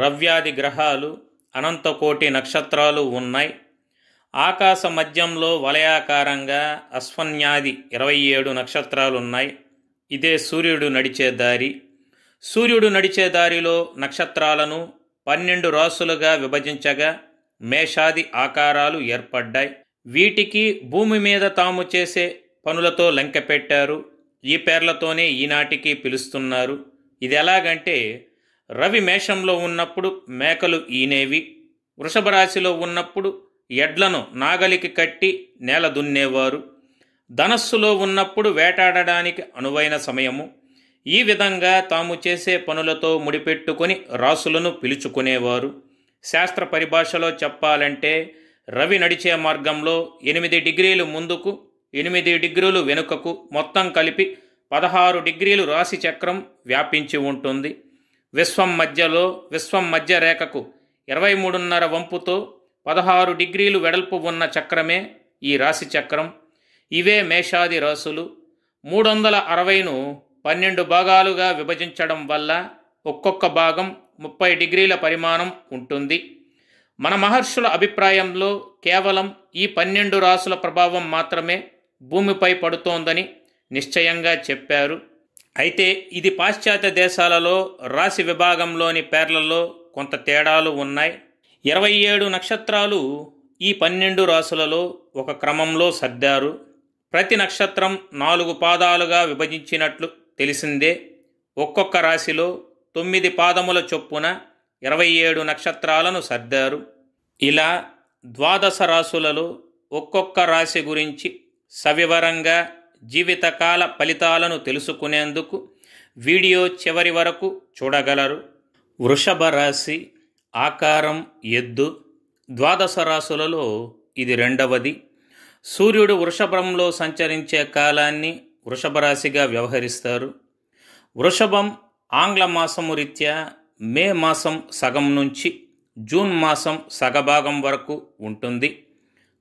రవ్యాది గ్రహాలు అనంతకోటి నక్షత్రాలు ఉన్నాయి ఆకాశ మధ్యంలో వలయాకారంగా అశ్వన్యాది ఇరవై ఏడు నక్షత్రాలున్నాయి ఇదే సూర్యుడు నడిచే దారి సూర్యుడు నడిచే దారిలో నక్షత్రాలను పన్నెండు రాసులుగా విభజించగా మేషాది ఆకారాలు ఏర్పడ్డాయి వీటికి భూమి మీద తాము చేసే పనులతో లెంక పెట్టారు ఈ పేర్లతోనే ఈనాటికి పిలుస్తున్నారు ఇది ఎలాగంటే రవి మేషంలో ఉన్నప్పుడు మేకలు ఈనేవి వృషభ రాశిలో ఉన్నప్పుడు ఎడ్లను నాగలికి కట్టి నేల దున్నేవారు ధనస్సులో ఉన్నప్పుడు వేటాడడానికి అనువైన సమయము ఈ విధంగా తాము చేసే పనులతో ముడిపెట్టుకొని రాసులను పిలుచుకునేవారు శాస్త్ర పరిభాషలో చెప్పాలంటే రవి నడిచే మార్గంలో ఎనిమిది డిగ్రీలు ముందుకు ఎనిమిది డిగ్రీలు వెనుకకు మొత్తం కలిపి పదహారు డిగ్రీలు రాశి చక్రం వ్యాపించి ఉంటుంది విశ్వం మధ్యలో విశ్వం మధ్య రేఖకు ఇరవై మూడున్నర వంపుతో పదహారు డిగ్రీలు వెడల్పు ఉన్న చక్రమే ఈ రాశి చక్రం ఇవే మేషాది రాసులు మూడు వందల అరవైను పన్నెండు భాగాలుగా విభజించడం వల్ల ఒక్కొక్క భాగం ముప్పై డిగ్రీల పరిమాణం ఉంటుంది మన మహర్షుల అభిప్రాయంలో కేవలం ఈ పన్నెండు రాసుల ప్రభావం మాత్రమే భూమిపై పడుతోందని నిశ్చయంగా చెప్పారు అయితే ఇది పాశ్చాత్య దేశాలలో రాశి విభాగంలోని పేర్లలో కొంత తేడాలు ఉన్నాయి ఇరవై ఏడు నక్షత్రాలు ఈ పన్నెండు రాసులలో ఒక క్రమంలో సర్దారు ప్రతి నక్షత్రం నాలుగు పాదాలుగా విభజించినట్లు తెలిసిందే ఒక్కొక్క రాశిలో తొమ్మిది పాదముల చొప్పున ఇరవై ఏడు నక్షత్రాలను సర్దారు ఇలా ద్వాదశ రాశులలో ఒక్కొక్క రాశి గురించి సవివరంగా జీవితకాల ఫలితాలను తెలుసుకునేందుకు వీడియో చివరి వరకు చూడగలరు వృషభ రాశి ఆకారం ఎద్దు ద్వాదశ రాశులలో ఇది రెండవది సూర్యుడు వృషభంలో సంచరించే కాలాన్ని వృషభ రాశిగా వ్యవహరిస్తారు వృషభం ఆంగ్ల మాసము రీత్యా మే మాసం సగం నుంచి జూన్ మాసం సగభాగం వరకు ఉంటుంది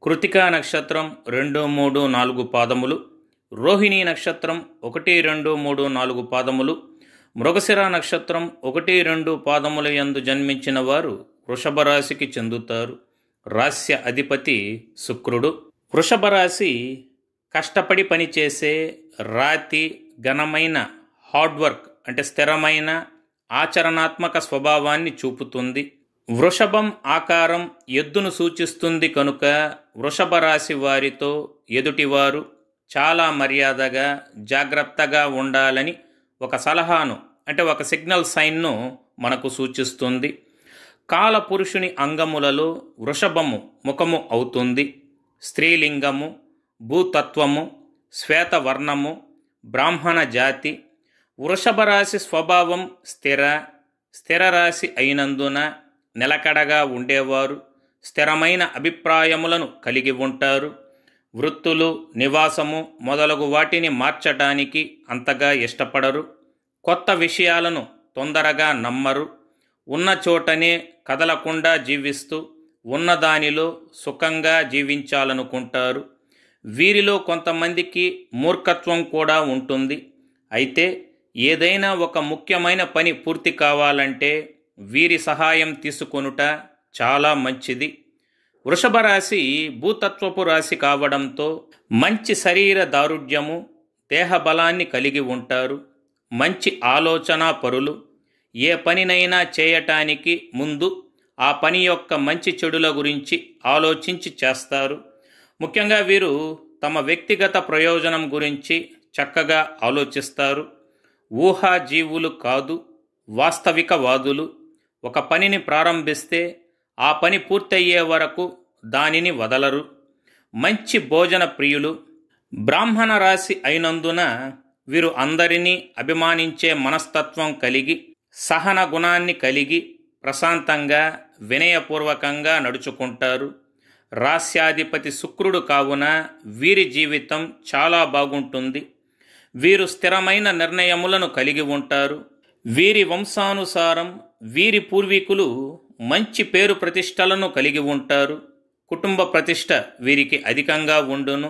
కృతికా నక్షత్రం రెండు మూడు నాలుగు పాదములు రోహిణి నక్షత్రం ఒకటి రెండు మూడు నాలుగు పాదములు మృగశిర నక్షత్రం ఒకటి రెండు పాదముల యందు జన్మించిన వారు వృషభ రాశికి చెందుతారు రాస్య అధిపతి శుక్రుడు వృషభ రాశి కష్టపడి పనిచేసే రాతి ఘనమైన హార్డ్వర్క్ అంటే స్థిరమైన ఆచరణాత్మక స్వభావాన్ని చూపుతుంది వృషభం ఆకారం ఎద్దును సూచిస్తుంది కనుక వృషభ రాశి వారితో ఎదుటివారు చాలా మర్యాదగా జాగ్రత్తగా ఉండాలని ఒక సలహాను అంటే ఒక సిగ్నల్ సైన్ను మనకు సూచిస్తుంది కాలపురుషుని అంగములలో వృషభము ముఖము అవుతుంది స్త్రీలింగము భూతత్వము శ్వేతవర్ణము బ్రాహ్మణ జాతి వృషభరాశి స్వభావం స్థిర స్థిర రాశి అయినందున నిలకడగా ఉండేవారు స్థిరమైన అభిప్రాయములను కలిగి ఉంటారు వృత్తులు నివాసము మొదలగు వాటిని మార్చటానికి అంతగా ఇష్టపడరు కొత్త విషయాలను తొందరగా నమ్మరు ఉన్న చోటనే కదలకుండా జీవిస్తూ ఉన్నదానిలో సుఖంగా జీవించాలనుకుంటారు వీరిలో కొంతమందికి మూర్ఖత్వం కూడా ఉంటుంది అయితే ఏదైనా ఒక ముఖ్యమైన పని పూర్తి కావాలంటే వీరి సహాయం తీసుకొనుట చాలా మంచిది వృషభ రాశి భూతత్వపు రాశి కావడంతో మంచి శరీర దారుఢ్యము దేహ బలాన్ని కలిగి ఉంటారు మంచి ఆలోచన పరులు ఏ పనినైనా చేయటానికి ముందు ఆ పని యొక్క మంచి చెడుల గురించి ఆలోచించి చేస్తారు ముఖ్యంగా వీరు తమ వ్యక్తిగత ప్రయోజనం గురించి చక్కగా ఆలోచిస్తారు ఊహాజీవులు కాదు వాస్తవికవాదులు ఒక పనిని ప్రారంభిస్తే ఆ పని పూర్తయ్యే వరకు దానిని వదలరు మంచి భోజన ప్రియులు బ్రాహ్మణ రాశి అయినందున వీరు అందరినీ అభిమానించే మనస్తత్వం కలిగి సహన గుణాన్ని కలిగి ప్రశాంతంగా వినయపూర్వకంగా నడుచుకుంటారు రాస్యాధిపతి శుక్రుడు కావున వీరి జీవితం చాలా బాగుంటుంది వీరు స్థిరమైన నిర్ణయములను కలిగి ఉంటారు వీరి వంశానుసారం వీరి పూర్వీకులు మంచి పేరు ప్రతిష్టలను కలిగి ఉంటారు కుటుంబ ప్రతిష్ట వీరికి అధికంగా ఉండును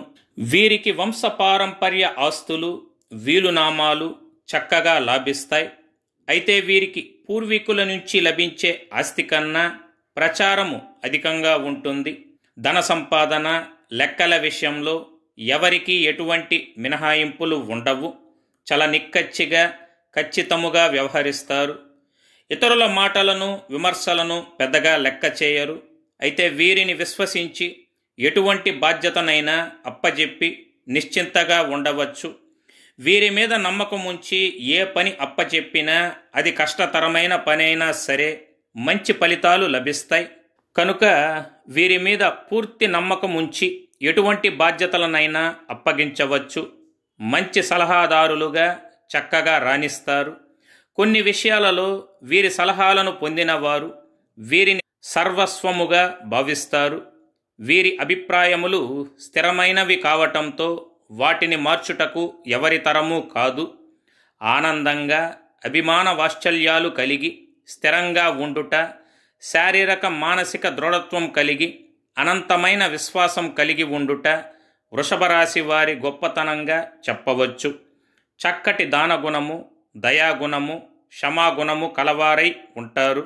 వీరికి వంశపారంపర్య ఆస్తులు వీలునామాలు చక్కగా లాభిస్తాయి అయితే వీరికి పూర్వీకుల నుంచి లభించే ఆస్తి కన్నా ప్రచారము అధికంగా ఉంటుంది ధన సంపాదన లెక్కల విషయంలో ఎవరికీ ఎటువంటి మినహాయింపులు ఉండవు చాలా నిక్కచ్చిగా ఖచ్చితముగా వ్యవహరిస్తారు ఇతరుల మాటలను విమర్శలను పెద్దగా లెక్క చేయరు అయితే వీరిని విశ్వసించి ఎటువంటి బాధ్యతనైనా అప్పజెప్పి నిశ్చింతగా ఉండవచ్చు వీరి మీద నమ్మకం ఉంచి ఏ పని అప్పచెప్పినా అది కష్టతరమైన పనైనా సరే మంచి ఫలితాలు లభిస్తాయి కనుక వీరి మీద పూర్తి నమ్మకం ఉంచి ఎటువంటి బాధ్యతలనైనా అప్పగించవచ్చు మంచి సలహాదారులుగా చక్కగా రాణిస్తారు కొన్ని విషయాలలో వీరి సలహాలను పొందినవారు వీరిని సర్వస్వముగా భావిస్తారు వీరి అభిప్రాయములు స్థిరమైనవి కావటంతో వాటిని మార్చుటకు ఎవరి కాదు ఆనందంగా అభిమాన వాత్సల్యాలు కలిగి స్థిరంగా ఉండుట శారీరక మానసిక దృఢత్వం కలిగి అనంతమైన విశ్వాసం కలిగి ఉండుట వృషభరాశి వారి గొప్పతనంగా చెప్పవచ్చు చక్కటి దానగుణము దయాగుణము క్షమాగుణము కలవారై ఉంటారు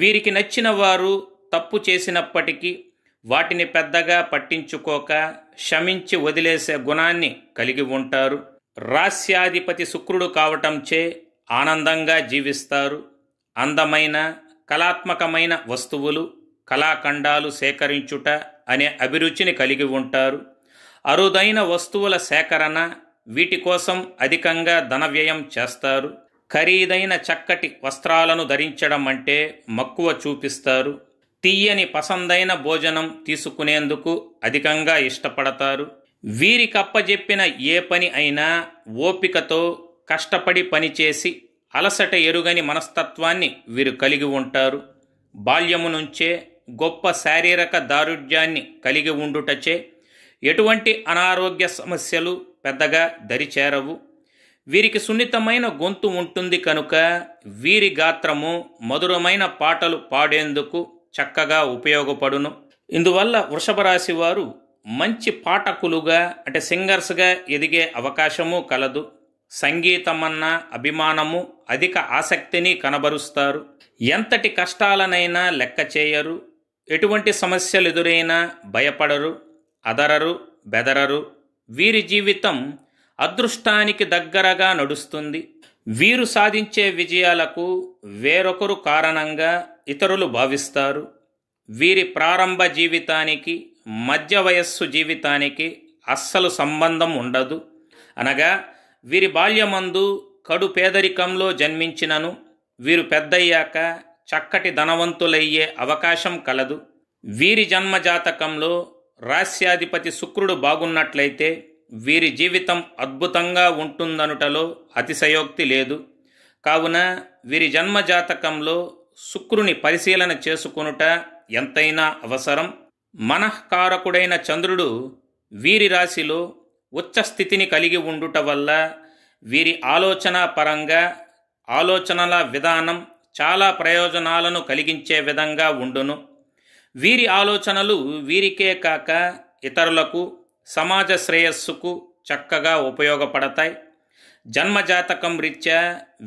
వీరికి నచ్చిన వారు తప్పు చేసినప్పటికీ వాటిని పెద్దగా పట్టించుకోక క్షమించి వదిలేసే గుణాన్ని కలిగి ఉంటారు రాస్యాధిపతి శుక్రుడు కావటంచే ఆనందంగా జీవిస్తారు అందమైన కళాత్మకమైన వస్తువులు కళాఖండాలు సేకరించుట అనే అభిరుచిని కలిగి ఉంటారు అరుదైన వస్తువుల సేకరణ వీటి కోసం అధికంగా ధన వ్యయం చేస్తారు ఖరీదైన చక్కటి వస్త్రాలను ధరించడం అంటే మక్కువ చూపిస్తారు తీయని పసందైన భోజనం తీసుకునేందుకు అధికంగా ఇష్టపడతారు వీరికప్పజెప్పిన ఏ పని అయినా ఓపికతో కష్టపడి పనిచేసి అలసట ఎరుగని మనస్తత్వాన్ని వీరు కలిగి ఉంటారు బాల్యము నుంచే గొప్ప శారీరక దారుఢ్యాన్ని కలిగి ఉండుటచే ఎటువంటి అనారోగ్య సమస్యలు పెద్దగా దరిచేరవు వీరికి సున్నితమైన గొంతు ఉంటుంది కనుక వీరి గాత్రము మధురమైన పాటలు పాడేందుకు చక్కగా ఉపయోగపడును ఇందువల్ల వృషభ రాశి వారు మంచి పాఠకులుగా అంటే సింగర్స్గా ఎదిగే అవకాశము కలదు సంగీతమన్న అభిమానము అధిక ఆసక్తిని కనబరుస్తారు ఎంతటి కష్టాలనైనా లెక్క చేయరు ఎటువంటి సమస్యలు ఎదురైనా భయపడరు అదరరు బెదరరు వీరి జీవితం అదృష్టానికి దగ్గరగా నడుస్తుంది వీరు సాధించే విజయాలకు వేరొకరు కారణంగా ఇతరులు భావిస్తారు వీరి ప్రారంభ జీవితానికి మధ్య వయస్సు జీవితానికి అస్సలు సంబంధం ఉండదు అనగా వీరి బాల్యమందు కడు పేదరికంలో జన్మించినను వీరు పెద్దయ్యాక చక్కటి ధనవంతులయ్యే అవకాశం కలదు వీరి జన్మజాతకంలో రాస్యాధిపతి శుక్రుడు బాగున్నట్లయితే వీరి జీవితం అద్భుతంగా ఉంటుందనుటలో అతిశయోక్తి లేదు కావున వీరి జన్మజాతకంలో శుక్రుని పరిశీలన చేసుకొనుట ఎంతైనా అవసరం మనఃకారకుడైన చంద్రుడు వీరి రాశిలో ఉచ్చస్థితిని కలిగి ఉండుట వల్ల వీరి ఆలోచన పరంగా ఆలోచనల విధానం చాలా ప్రయోజనాలను కలిగించే విధంగా ఉండును వీరి ఆలోచనలు వీరికే కాక ఇతరులకు సమాజ శ్రేయస్సుకు చక్కగా ఉపయోగపడతాయి జన్మజాతకం రీత్యా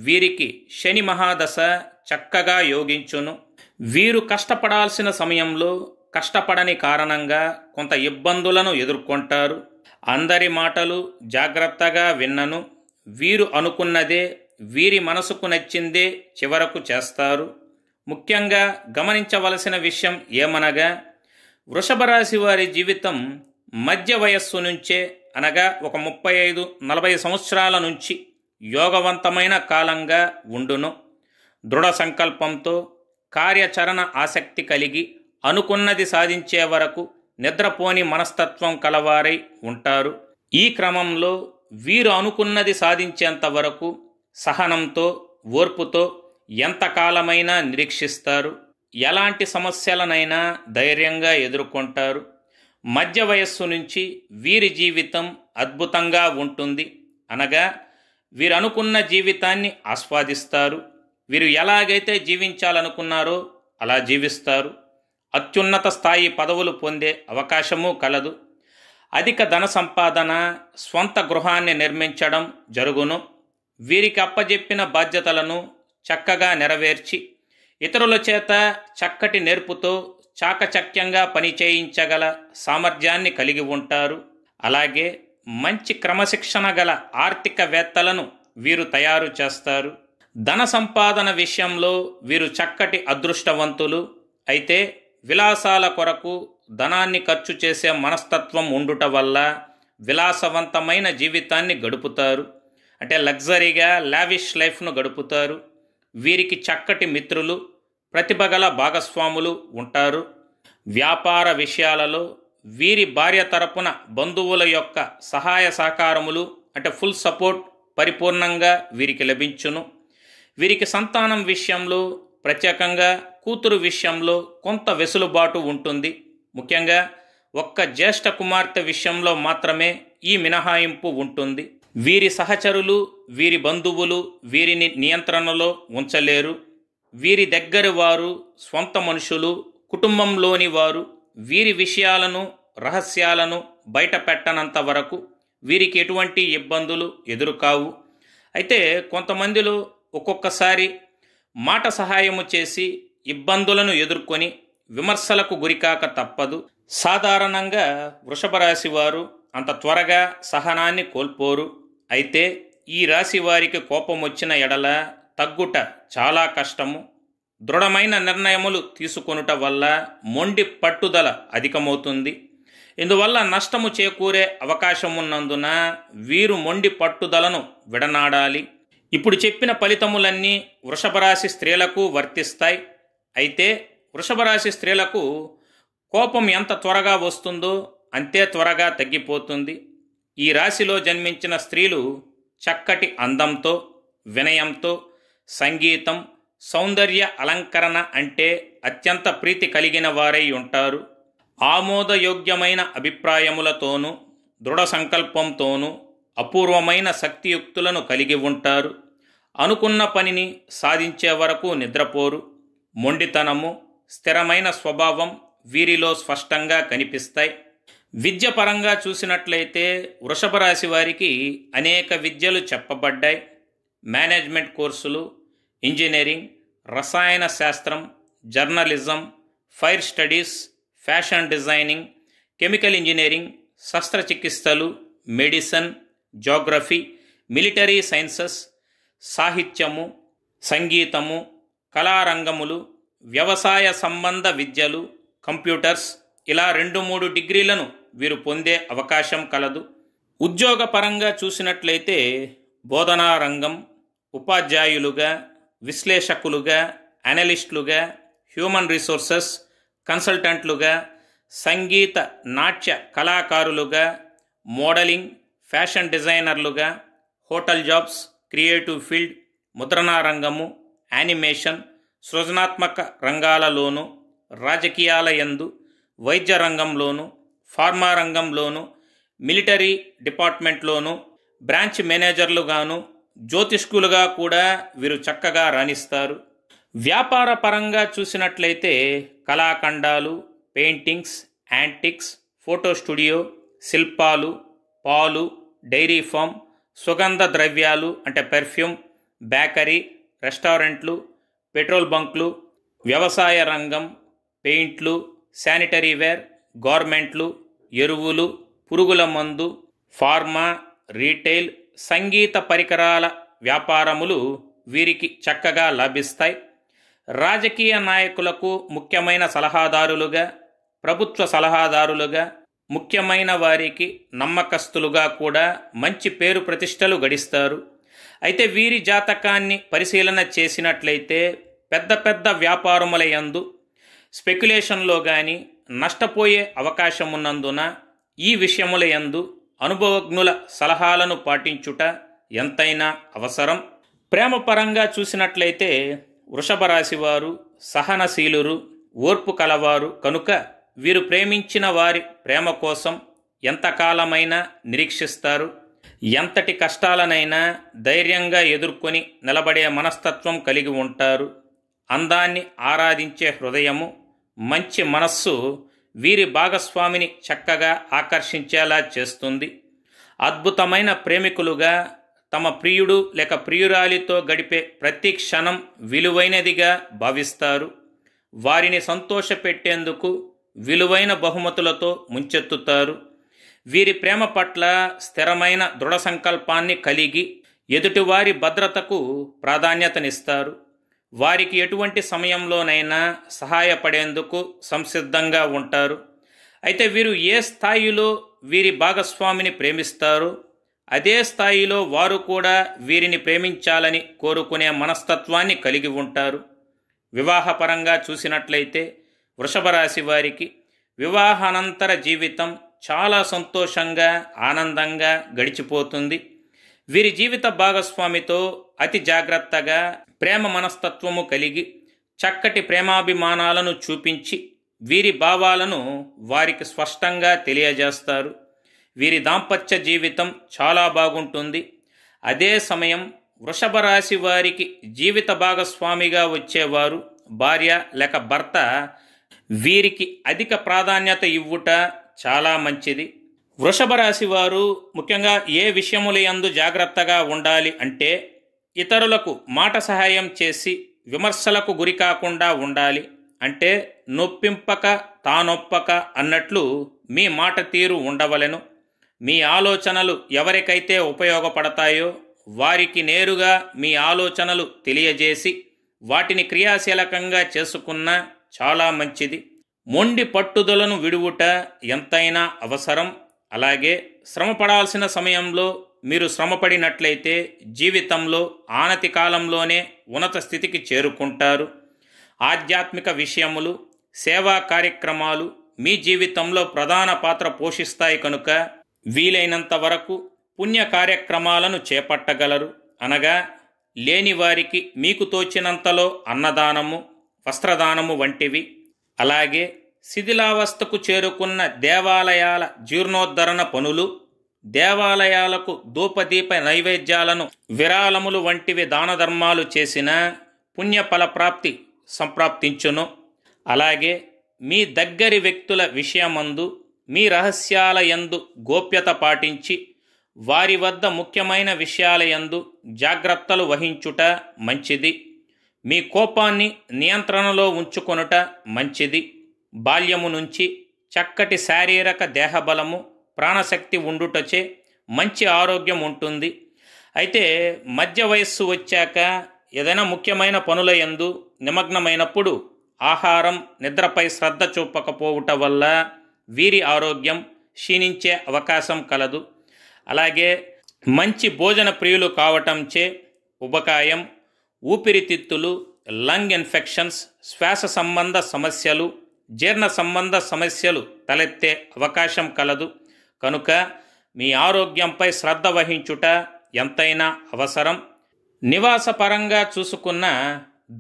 వీరికి శని మహాదశ చక్కగా యోగించును వీరు కష్టపడాల్సిన సమయంలో కష్టపడని కారణంగా కొంత ఇబ్బందులను ఎదుర్కొంటారు అందరి మాటలు జాగ్రత్తగా విన్నను వీరు అనుకున్నదే వీరి మనసుకు నచ్చిందే చివరకు చేస్తారు ముఖ్యంగా గమనించవలసిన విషయం ఏమనగా వృషభ రాశి వారి జీవితం మధ్య వయస్సు నుంచే అనగా ఒక ముప్పై ఐదు నలభై సంవత్సరాల నుంచి యోగవంతమైన కాలంగా ఉండును దృఢ సంకల్పంతో కార్యాచరణ ఆసక్తి కలిగి అనుకున్నది సాధించే వరకు నిద్రపోని మనస్తత్వం కలవారై ఉంటారు ఈ క్రమంలో వీరు అనుకున్నది సాధించేంత వరకు సహనంతో ఓర్పుతో ఎంతకాలమైనా నిరీక్షిస్తారు ఎలాంటి సమస్యలనైనా ధైర్యంగా ఎదుర్కొంటారు మధ్య వయస్సు నుంచి వీరి జీవితం అద్భుతంగా ఉంటుంది అనగా వీరు అనుకున్న జీవితాన్ని ఆస్వాదిస్తారు వీరు ఎలాగైతే జీవించాలనుకున్నారో అలా జీవిస్తారు అత్యున్నత స్థాయి పదవులు పొందే అవకాశము కలదు అధిక ధన సంపాదన స్వంత గృహాన్ని నిర్మించడం జరుగును వీరికి అప్పజెప్పిన బాధ్యతలను చక్కగా నెరవేర్చి ఇతరుల చేత చక్కటి నేర్పుతో చాకచక్యంగా పనిచేయించగల సామర్థ్యాన్ని కలిగి ఉంటారు అలాగే మంచి క్రమశిక్షణ గల ఆర్థికవేత్తలను వీరు తయారు చేస్తారు ధన సంపాదన విషయంలో వీరు చక్కటి అదృష్టవంతులు అయితే విలాసాల కొరకు ధనాన్ని ఖర్చు చేసే మనస్తత్వం ఉండుట వల్ల విలాసవంతమైన జీవితాన్ని గడుపుతారు అంటే లగ్జరీగా లావిష్ లైఫ్ను గడుపుతారు వీరికి చక్కటి మిత్రులు ప్రతిభగల భాగస్వాములు ఉంటారు వ్యాపార విషయాలలో వీరి భార్య తరపున బంధువుల యొక్క సహాయ సహకారములు అంటే ఫుల్ సపోర్ట్ పరిపూర్ణంగా వీరికి లభించును వీరికి సంతానం విషయంలో ప్రత్యేకంగా కూతురు విషయంలో కొంత వెసులుబాటు ఉంటుంది ముఖ్యంగా ఒక్క జ్యేష్ఠ కుమార్తె విషయంలో మాత్రమే ఈ మినహాయింపు ఉంటుంది వీరి సహచరులు వీరి బంధువులు వీరిని నియంత్రణలో ఉంచలేరు వీరి దగ్గర వారు స్వంత మనుషులు కుటుంబంలోని వారు వీరి విషయాలను రహస్యాలను బయట పెట్టనంత వరకు వీరికి ఎటువంటి ఇబ్బందులు ఎదురుకావు అయితే కొంతమందిలో ఒక్కొక్కసారి మాట సహాయము చేసి ఇబ్బందులను ఎదుర్కొని విమర్శలకు గురికాక తప్పదు సాధారణంగా వృషభ రాశి వారు అంత త్వరగా సహనాన్ని కోల్పోరు అయితే ఈ రాశి వారికి కోపం వచ్చిన ఎడల తగ్గుట చాలా కష్టము దృఢమైన నిర్ణయములు తీసుకొనుట వల్ల మొండి పట్టుదల అధికమవుతుంది ఇందువల్ల నష్టము చేకూరే అవకాశం ఉన్నందున వీరు మొండి పట్టుదలను విడనాడాలి ఇప్పుడు చెప్పిన ఫలితములన్నీ వృషభరాశి స్త్రీలకు వర్తిస్తాయి అయితే వృషభరాశి స్త్రీలకు కోపం ఎంత త్వరగా వస్తుందో అంతే త్వరగా తగ్గిపోతుంది ఈ రాశిలో జన్మించిన స్త్రీలు చక్కటి అందంతో వినయంతో సంగీతం సౌందర్య అలంకరణ అంటే అత్యంత ప్రీతి కలిగిన వారై ఉంటారు ఆమోదయోగ్యమైన అభిప్రాయములతోనూ దృఢ సంకల్పంతోనూ అపూర్వమైన శక్తియుక్తులను కలిగి ఉంటారు అనుకున్న పనిని సాధించే వరకు నిద్రపోరు మొండితనము స్థిరమైన స్వభావం వీరిలో స్పష్టంగా కనిపిస్తాయి విద్య పరంగా చూసినట్లయితే వృషభ రాశి వారికి అనేక విద్యలు చెప్పబడ్డాయి మేనేజ్మెంట్ కోర్సులు ఇంజనీరింగ్ రసాయన శాస్త్రం journalism fire studies fashion designing chemical engineering శస్త్రచికిత్సలు మెడిసిన్ జోగ్రఫీ మిలిటరీ సైన్సెస్ సాహిత్యము సంగీతము కళారంగములు వ్యవసాయ సంబంధ విద్యలు కంప్యూటర్స్ ఇలా రెండు మూడు డిగ్రీలను వీరు పొందే అవకాశం కలదు ఉద్యోగపరంగా చూసినట్లయితే బోధనా రంగం ఉపాధ్యాయులుగా విశ్లేషకులుగా అనలిస్టులుగా హ్యూమన్ రిసోర్సెస్ కన్సల్టెంట్లుగా సంగీత నాట్య కళాకారులుగా మోడలింగ్ ఫ్యాషన్ డిజైనర్లుగా హోటల్ జాబ్స్ క్రియేటివ్ ఫీల్డ్ ముద్రణా రంగము యానిమేషన్ సృజనాత్మక రంగాలలోను రాజకీయాల యందు వైద్య రంగంలోనూ ఫార్మా రంగంలోను మిలిటరీ డిపార్ట్మెంట్లోను బ్రాంచ్ మేనేజర్లుగాను జ్యోతిష్కులుగా కూడా వీరు చక్కగా రాణిస్తారు వ్యాపార పరంగా చూసినట్లయితే కళాఖండాలు పెయింటింగ్స్ యాంటిక్స్ ఫోటో స్టూడియో శిల్పాలు పాలు డైరీ ఫామ్ సుగంధ ద్రవ్యాలు అంటే పెర్ఫ్యూమ్ బేకరీ రెస్టారెంట్లు పెట్రోల్ బంక్లు వ్యవసాయ రంగం పెయింట్లు శానిటరీవేర్ గవర్నమెంట్లు ఎరువులు పురుగుల మందు ఫార్మా రీటైల్ సంగీత పరికరాల వ్యాపారములు వీరికి చక్కగా లభిస్తాయి రాజకీయ నాయకులకు ముఖ్యమైన సలహాదారులుగా ప్రభుత్వ సలహాదారులుగా ముఖ్యమైన వారికి నమ్మకస్తులుగా కూడా మంచి పేరు ప్రతిష్టలు గడిస్తారు అయితే వీరి జాతకాన్ని పరిశీలన చేసినట్లయితే పెద్ద పెద్ద వ్యాపారములయందు స్పెక్యులేషన్లో కానీ నష్టపోయే అవకాశం ఉన్నందున ఈ విషయముల యందు అనుభవజ్ఞుల సలహాలను పాటించుట ఎంతైనా అవసరం ప్రేమపరంగా చూసినట్లయితే వృషభ సహనశీలురు ఓర్పు కలవారు కనుక వీరు ప్రేమించిన వారి ప్రేమ కోసం ఎంతకాలమైనా నిరీక్షిస్తారు ఎంతటి కష్టాలనైనా ధైర్యంగా ఎదుర్కొని నిలబడే మనస్తత్వం కలిగి ఉంటారు అందాన్ని ఆరాధించే హృదయము మంచి మనస్సు వీరి భాగస్వామిని చక్కగా ఆకర్షించేలా చేస్తుంది అద్భుతమైన ప్రేమికులుగా తమ ప్రియుడు లేక ప్రియురాలితో గడిపే ప్రతి క్షణం విలువైనదిగా భావిస్తారు వారిని సంతోషపెట్టేందుకు విలువైన బహుమతులతో ముంచెత్తుతారు వీరి ప్రేమ పట్ల స్థిరమైన దృఢ సంకల్పాన్ని కలిగి ఎదుటివారి భద్రతకు ప్రాధాన్యతనిస్తారు వారికి ఎటువంటి సమయంలోనైనా సహాయపడేందుకు సంసిద్ధంగా ఉంటారు అయితే వీరు ఏ స్థాయిలో వీరి భాగస్వామిని ప్రేమిస్తారు అదే స్థాయిలో వారు కూడా వీరిని ప్రేమించాలని కోరుకునే మనస్తత్వాన్ని కలిగి ఉంటారు వివాహపరంగా చూసినట్లయితే వృషభ రాశి వారికి వివాహానంతర జీవితం చాలా సంతోషంగా ఆనందంగా గడిచిపోతుంది వీరి జీవిత భాగస్వామితో అతి జాగ్రత్తగా ప్రేమ మనస్తత్వము కలిగి చక్కటి ప్రేమాభిమానాలను చూపించి వీరి భావాలను వారికి స్పష్టంగా తెలియజేస్తారు వీరి దాంపత్య జీవితం చాలా బాగుంటుంది అదే సమయం వృషభ రాశి వారికి జీవిత భాగస్వామిగా వచ్చేవారు భార్య లేక భర్త వీరికి అధిక ప్రాధాన్యత ఇవ్వుట చాలా మంచిది వృషభ రాశి వారు ముఖ్యంగా ఏ విషయములందు జాగ్రత్తగా ఉండాలి అంటే ఇతరులకు మాట సహాయం చేసి విమర్శలకు గురి కాకుండా ఉండాలి అంటే నొప్పింపక తానొప్పక అన్నట్లు మీ మాట తీరు ఉండవలెను మీ ఆలోచనలు ఎవరికైతే ఉపయోగపడతాయో వారికి నేరుగా మీ ఆలోచనలు తెలియజేసి వాటిని క్రియాశీలకంగా చేసుకున్న చాలా మంచిది మొండి పట్టుదలను విడువుట ఎంతైనా అవసరం అలాగే శ్రమపడాల్సిన సమయంలో మీరు శ్రమపడినట్లయితే జీవితంలో ఆనతి కాలంలోనే ఉన్నత స్థితికి చేరుకుంటారు ఆధ్యాత్మిక విషయములు సేవా కార్యక్రమాలు మీ జీవితంలో ప్రధాన పాత్ర పోషిస్తాయి కనుక వీలైనంత వరకు పుణ్య కార్యక్రమాలను చేపట్టగలరు అనగా లేని వారికి మీకు తోచినంతలో అన్నదానము వస్త్రదానము వంటివి అలాగే శిథిలావస్థకు చేరుకున్న దేవాలయాల జీర్ణోద్ధరణ పనులు దేవాలయాలకు ధూపదీప నైవేద్యాలను విరాళములు వంటివి దానధర్మాలు చేసిన పుణ్యఫల ప్రాప్తి సంప్రాప్తించును అలాగే మీ దగ్గరి వ్యక్తుల విషయమందు మీ రహస్యాల యందు గోప్యత పాటించి వారి వద్ద ముఖ్యమైన విషయాల ఎందు జాగ్రత్తలు వహించుట మంచిది మీ కోపాన్ని నియంత్రణలో ఉంచుకొనుట మంచిది బాల్యము నుంచి చక్కటి శారీరక దేహబలము ప్రాణశక్తి ఉండుటచే మంచి ఆరోగ్యం ఉంటుంది అయితే మధ్య వయస్సు వచ్చాక ఏదైనా ముఖ్యమైన పనుల ఎందు నిమగ్నమైనప్పుడు ఆహారం నిద్రపై శ్రద్ధ చూపకపోవుట వల్ల వీరి ఆరోగ్యం క్షీణించే అవకాశం కలదు అలాగే మంచి భోజన ప్రియులు కావటంచే ఉబకాయం ఊపిరితిత్తులు లంగ్ ఇన్ఫెక్షన్స్ శ్వాస సంబంధ సమస్యలు జీర్ణ సంబంధ సమస్యలు తలెత్తే అవకాశం కలదు కనుక మీ ఆరోగ్యంపై శ్రద్ధ వహించుట ఎంతైనా అవసరం నివాసపరంగా చూసుకున్న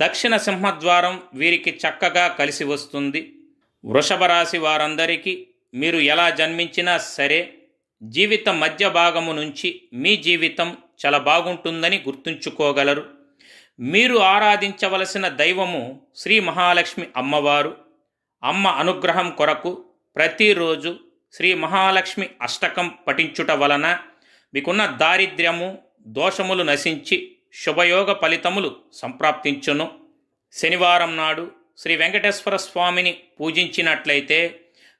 దక్షిణ సింహద్వారం వీరికి చక్కగా కలిసి వస్తుంది వృషభ రాశి వారందరికీ మీరు ఎలా జన్మించినా సరే జీవిత మధ్య భాగము నుంచి మీ జీవితం చాలా బాగుంటుందని గుర్తుంచుకోగలరు మీరు ఆరాధించవలసిన దైవము శ్రీ మహాలక్ష్మి అమ్మవారు అమ్మ అనుగ్రహం కొరకు ప్రతిరోజు శ్రీ మహాలక్ష్మి అష్టకం పఠించుట వలన మీకున్న దారిద్ర్యము దోషములు నశించి శుభయోగ ఫలితములు సంప్రాప్తించును శనివారం నాడు శ్రీ వెంకటేశ్వర స్వామిని పూజించినట్లయితే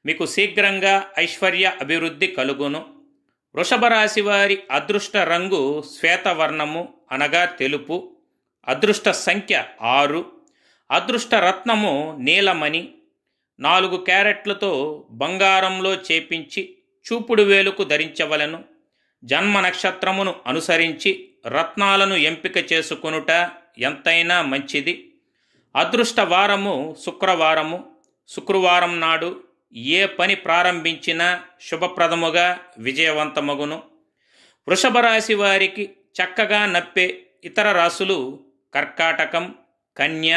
మీకు శీఘ్రంగా ఐశ్వర్య అభివృద్ధి కలుగును వృషభ రాశి వారి అదృష్ట రంగు శ్వేతవర్ణము అనగా తెలుపు అదృష్ట సంఖ్య ఆరు అదృష్ట రత్నము నీలమణి నాలుగు క్యారెట్లతో బంగారంలో చేపించి చూపుడు వేలుకు ధరించవలను జన్మ నక్షత్రమును అనుసరించి రత్నాలను ఎంపిక చేసుకొనుట ఎంతైనా మంచిది అదృష్ట వారము శుక్రవారము శుక్రవారం నాడు ఏ పని ప్రారంభించినా శుభప్రదముగా విజయవంతమగును వృషభ రాశి వారికి చక్కగా నప్పే ఇతర రాశులు కర్కాటకం కన్య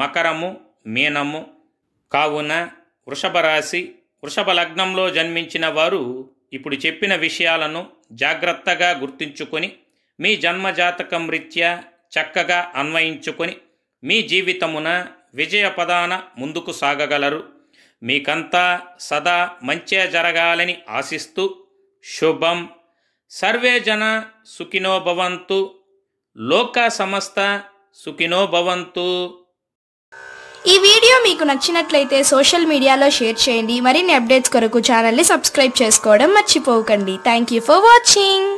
మకరము మీనము కావున వృషభ రాశి వృషభ లగ్నంలో జన్మించిన వారు ఇప్పుడు చెప్పిన విషయాలను జాగ్రత్తగా గుర్తించుకొని మీ జన్మజాతకం రీత్యా చక్కగా అన్వయించుకొని మీ జీవితమున విజయ పదాన ముందుకు సాగగలరు మీకంతా సదా మంచే జరగాలని ఆశిస్తూ శుభం సర్వే జన సుఖినో భవంతు లోక సమస్త సుఖినో భవంతు ఈ వీడియో మీకు నచ్చినట్లయితే సోషల్ మీడియాలో షేర్ చేయండి మరిన్ని అప్డేట్స్ కొరకు ఛానల్ని సబ్స్క్రైబ్ చేసుకోవడం మర్చిపోకండి థ్యాంక్ ఫర్ వాచింగ్